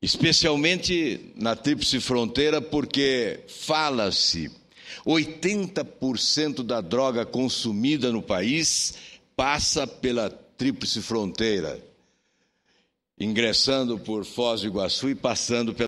especialmente na Tríplice Fronteira, porque fala-se 80% da droga consumida no país passa pela Tríplice Fronteira, ingressando por Foz do Iguaçu e passando pela